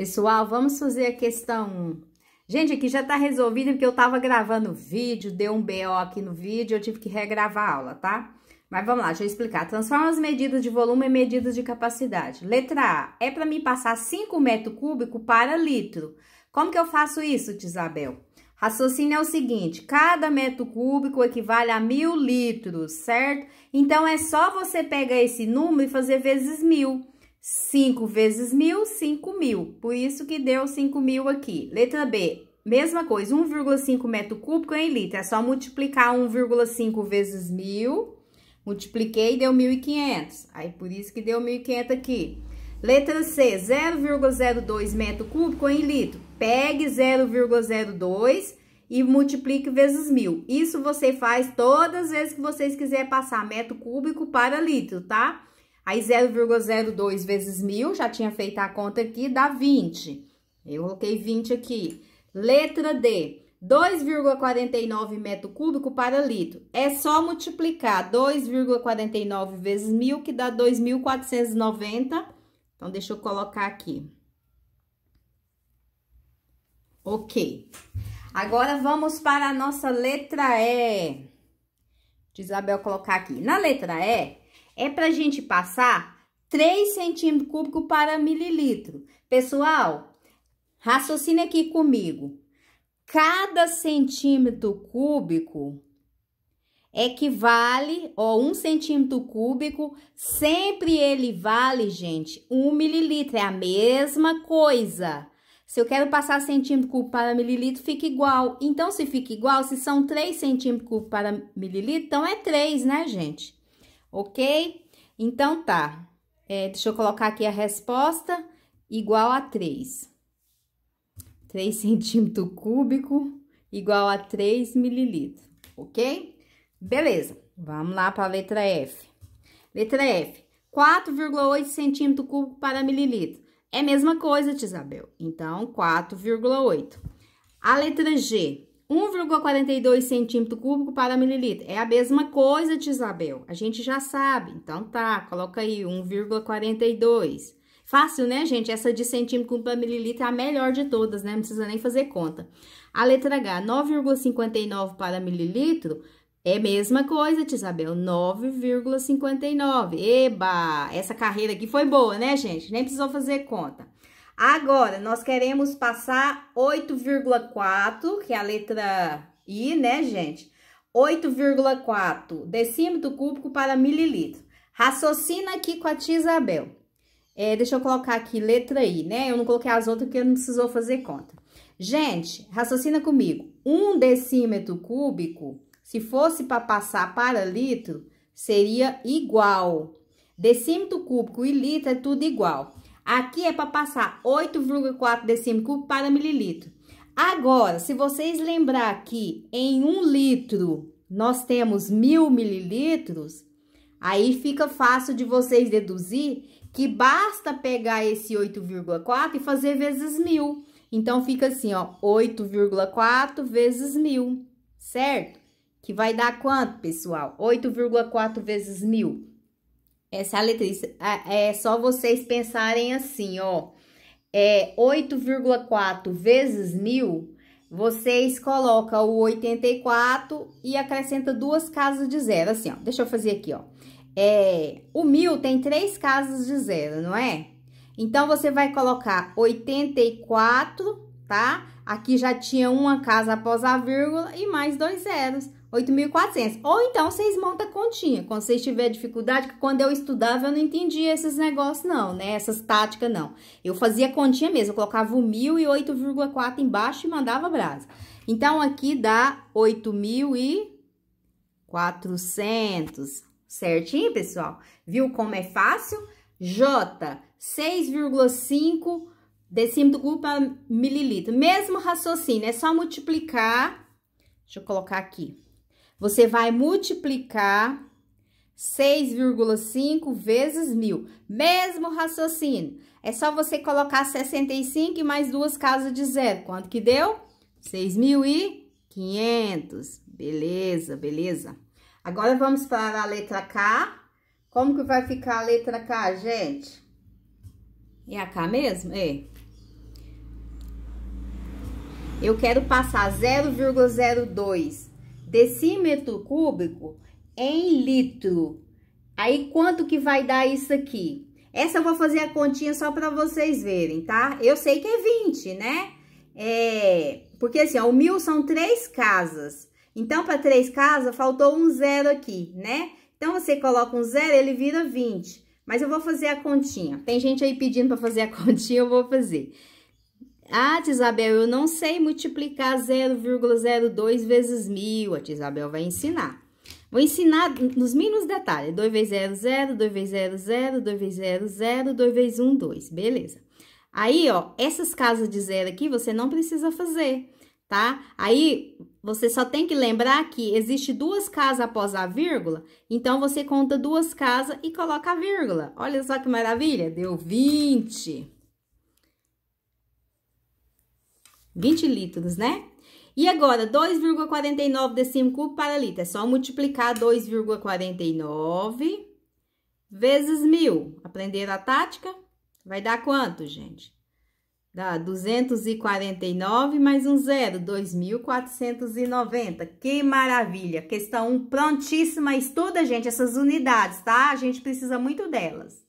Pessoal, vamos fazer a questão 1. Gente, aqui já tá resolvido porque eu tava gravando vídeo, deu um BO aqui no vídeo, eu tive que regravar a aula, tá? Mas vamos lá, deixa eu explicar. Transforma as medidas de volume em medidas de capacidade. Letra A, é para mim passar 5 metros cúbicos para litro. Como que eu faço isso, Tisabel? Raciocínio é o seguinte, cada metro cúbico equivale a mil litros, certo? Então, é só você pegar esse número e fazer vezes mil. 5 vezes mil, 5.000. mil. Por isso que deu 5.000 mil aqui. Letra B, mesma coisa, 1,5 metro cúbico em litro. É só multiplicar 1,5 vezes mil. Multipliquei, deu 1.500. Aí, por isso que deu 1.500 aqui. Letra C, 0,02 metro cúbico em litro. Pegue 0,02 e multiplique vezes mil. Isso você faz todas as vezes que vocês quiserem passar metro cúbico para litro, tá? Aí, 0,02 vezes 1.000, já tinha feito a conta aqui, dá 20. Eu coloquei 20 aqui. Letra D, 2,49 metro cúbico para litro. É só multiplicar 2,49 vezes 1.000, que dá 2.490. Então, deixa eu colocar aqui. Ok. Agora, vamos para a nossa letra E. De Isabel colocar aqui. Na letra E, é para a gente passar 3 centímetros cúbicos para mililitro. Pessoal, raciocina aqui comigo. Cada centímetro cúbico equivale, ó, um centímetro cúbico, sempre ele vale, gente, um mililitro, é a mesma coisa. Se eu quero passar centímetro cúbico para mililitro, fica igual. Então, se fica igual, se são 3 centímetros cúbicos para mililitro, então é 3, né, gente? ok? Então, tá. É, deixa eu colocar aqui a resposta, igual a 3. 3 centímetro cúbico igual a 3 mililitros, ok? Beleza, vamos lá para a letra F. Letra F, 4,8 centímetro cúbico para mililitro. É a mesma coisa, Tisabel. Então, 4,8. A letra G, 1,42 centímetro cúbico para mililitro. É a mesma coisa, de Isabel. A gente já sabe. Então, tá. Coloca aí 1,42. Fácil, né, gente? Essa de centímetro cúbico para mililitro é a melhor de todas, né? Não precisa nem fazer conta. A letra H, 9,59 para mililitro. É a mesma coisa, Isabel. 9,59. Eba! Essa carreira aqui foi boa, né, gente? Nem precisou fazer conta. Agora, nós queremos passar 8,4, que é a letra I, né, gente? 8,4 decímetro cúbico para mililitro. Raciocina aqui com a tia Isabel. É, deixa eu colocar aqui letra I, né? Eu não coloquei as outras porque não precisou fazer conta. Gente, raciocina comigo. Um decímetro cúbico, se fosse para passar para litro, seria igual. Decímetro cúbico e litro é tudo igual. Aqui é para passar 8,4 decímetro cúbico para mililitro. Agora, se vocês lembrar que em um litro nós temos mil mililitros, aí fica fácil de vocês deduzir que basta pegar esse 8,4 e fazer vezes mil. Então, fica assim, ó, 8,4 vezes mil, certo? Que vai dar quanto, pessoal? 8,4 vezes mil, essa é a letriz. É só vocês pensarem assim, ó. É 8,4 vezes mil, vocês colocam o 84 e acrescenta duas casas de zero. Assim, ó. Deixa eu fazer aqui, ó. É, o mil tem três casas de zero, não é? Então, você vai colocar 84 tá? Aqui já tinha uma casa após a vírgula e mais dois zeros, 8.400. Ou então, vocês montam a continha, quando vocês tiverem dificuldade, que quando eu estudava, eu não entendia esses negócios não, né? Essas táticas não. Eu fazia continha mesmo, eu colocava o 1.000 e 8,4 embaixo e mandava brasa. Então, aqui dá 8.400, certinho, pessoal? Viu como é fácil? J, 6,5 Decimo do grupo é mililitro. Mesmo raciocínio, é só multiplicar. Deixa eu colocar aqui. Você vai multiplicar 6,5 vezes mil. Mesmo raciocínio. É só você colocar 65 e mais duas casas de zero. Quanto que deu? 6.500. Beleza, beleza. Agora, vamos para a letra K. Como que vai ficar a letra K, gente? É a K mesmo? É eu quero passar 0,02 decímetro cúbico em litro. Aí, quanto que vai dar isso aqui? Essa eu vou fazer a continha só para vocês verem, tá? Eu sei que é 20, né? É, porque assim, ó, o mil são três casas. Então, para três casas, faltou um zero aqui, né? Então, você coloca um zero, ele vira 20. Mas eu vou fazer a continha. Tem gente aí pedindo para fazer a continha, eu vou fazer. Ah, Tisabel, eu não sei multiplicar 0,02 vezes mil. A Tisabel vai ensinar. Vou ensinar nos mínimos detalhes. 2 vezes 0, 0, 2 vezes 0, 0, 2 vezes 0, 0, 2 vezes 1, 2. Beleza. Aí, ó, essas casas de zero aqui, você não precisa fazer, tá? Aí, você só tem que lembrar que existe duas casas após a vírgula. Então, você conta duas casas e coloca a vírgula. Olha só que maravilha. Deu 20. 20 litros, né? E agora, 2,49 decímetro cubo para litro. É só multiplicar 2,49 vezes mil. Aprenderam a tática? Vai dar quanto, gente? Dá 249 mais um zero, 2.490. Que maravilha! Questão prontíssima. Estuda, gente, essas unidades, tá? A gente precisa muito delas.